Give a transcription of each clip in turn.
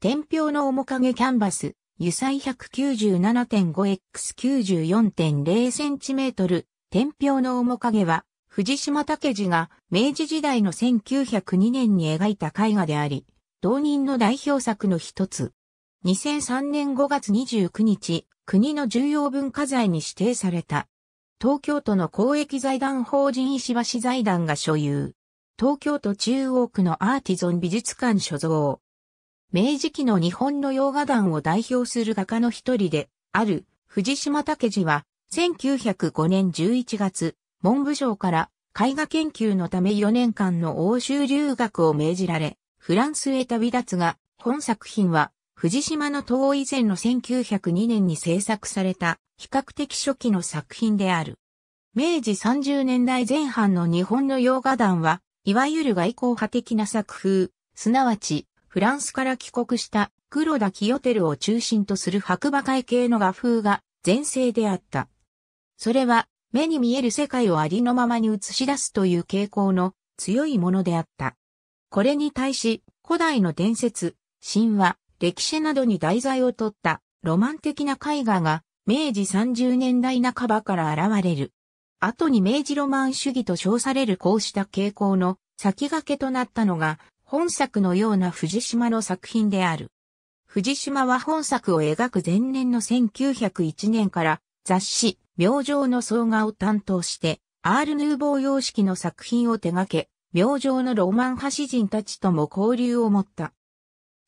天平の面影キャンバス、油彩 197.5x94.0cm、天平の面影は、藤島武次が明治時代の1902年に描いた絵画であり、同人の代表作の一つ。2003年5月29日、国の重要文化財に指定された。東京都の公益財団法人石橋財団が所有。東京都中央区のアーティゾン美術館所蔵。明治期の日本の洋画団を代表する画家の一人で、ある藤島武次は、1905年11月、文部省から絵画研究のため4年間の欧州留学を命じられ、フランスへ旅立つが、本作品は、藤島の遠以前の1902年に制作された、比較的初期の作品である。明治30年代前半の日本の洋画団は、いわゆる外交派的な作風、すなわちフランスから帰国した黒田清輝を中心とする白馬会系の画風が前世であった。それは目に見える世界をありのままに映し出すという傾向の強いものであった。これに対し古代の伝説、神話、歴史などに題材をとったロマン的な絵画が明治30年代半ばから現れる。後に明治ロマン主義と称されるこうした傾向の先駆けとなったのが本作のような藤島の作品である。藤島は本作を描く前年の1901年から雑誌、明星の総画を担当して、アール・ヌーボー様式の作品を手掛け、明星のロマン派詩人たちとも交流を持った。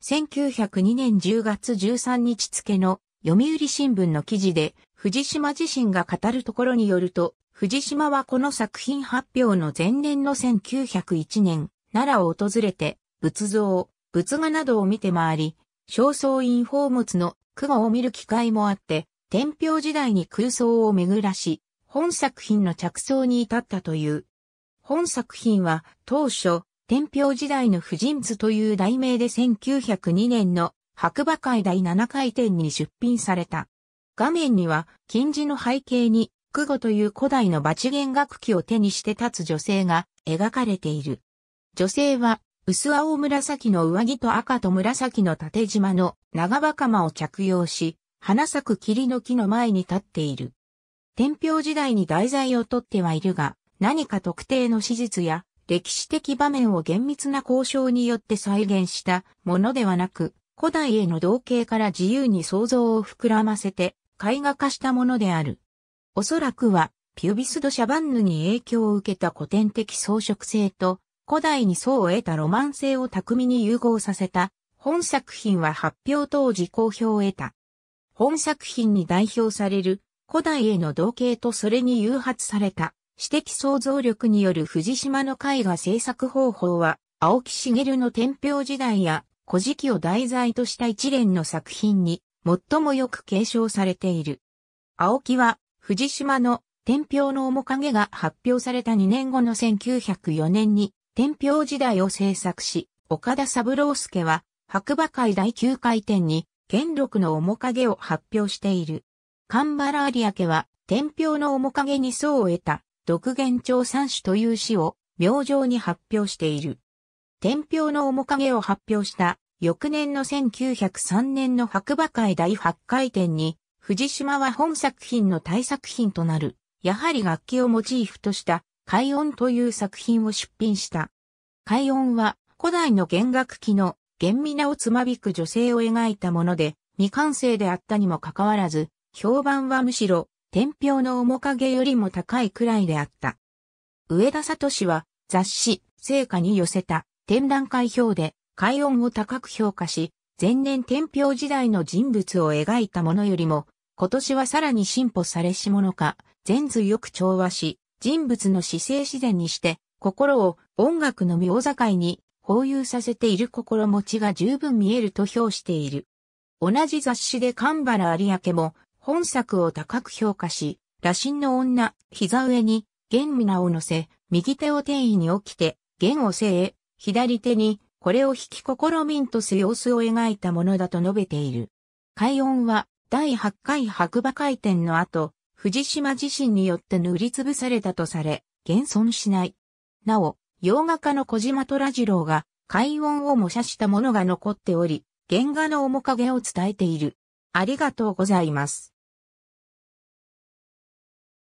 1902年10月13日付の読売新聞の記事で、藤島自身が語るところによると、藤島はこの作品発表の前年の1901年、奈良を訪れて、仏像、仏画などを見て回り、正倉院宝物の句画を見る機会もあって、天平時代に空想を巡らし、本作品の着想に至ったという。本作品は当初、天平時代の婦人図という題名で1902年の白馬会第7回展に出品された。画面には、金字の背景に、久保という古代のバチ楽器を手にして立つ女性が描かれている。女性は、薄青紫の上着と赤と紫の縦縞の長袴を着用し、花咲く霧の木の前に立っている。天平時代に題材をとってはいるが、何か特定の史実や歴史的場面を厳密な交渉によって再現したものではなく、古代への同型から自由に想像を膨らませて絵画化したものである。おそらくは、ピュビスド・シャバンヌに影響を受けた古典的装飾性と古代に層を得たロマン性を巧みに融合させた、本作品は発表当時好評を得た。本作品に代表される古代への同型とそれに誘発された私的想像力による藤島の絵画制作方法は青木茂の天平時代や古事記を題材とした一連の作品に最もよく継承されている。青木は藤島の天平の面影が発表された2年後の1904年に天平時代を制作し、岡田三郎介は、白馬会第9回展に、元禄の面影を発表している。カンバラ有明は、天平の面影に層を得た、独元長三種という詩を、明星に発表している。天平の面影を発表した、翌年の1903年の白馬会第8回展に、藤島は本作品の大作品となる、やはり楽器をモチーフとした海音という作品を出品した。海音は古代の弦楽器の弦美名をつまびく女性を描いたもので、未完成であったにもかかわらず、評判はむしろ、天平の面影よりも高いくらいであった。上田聡は雑誌、成果に寄せた展覧会表で、海音を高く評価し、前年天平時代の人物を描いたものよりも、今年はさらに進歩されし者か、全図よく調和し、人物の姿勢自然にして、心を音楽の妙境に包遊させている心持ちが十分見えると評している。同じ雑誌で神原有明も本作を高く評価し、羅針の女、膝上に弦皆を乗せ、右手を天意に起きて、弦を背へ、左手に、これを引き心みんとす様子を描いたものだと述べている。海音は、第8回白馬回転の後、藤島自身によって塗りつぶされたとされ、現存しない。なお、洋画家の小島虎次郎が、海音を模写したものが残っており、原画の面影を伝えている。ありがとうございます。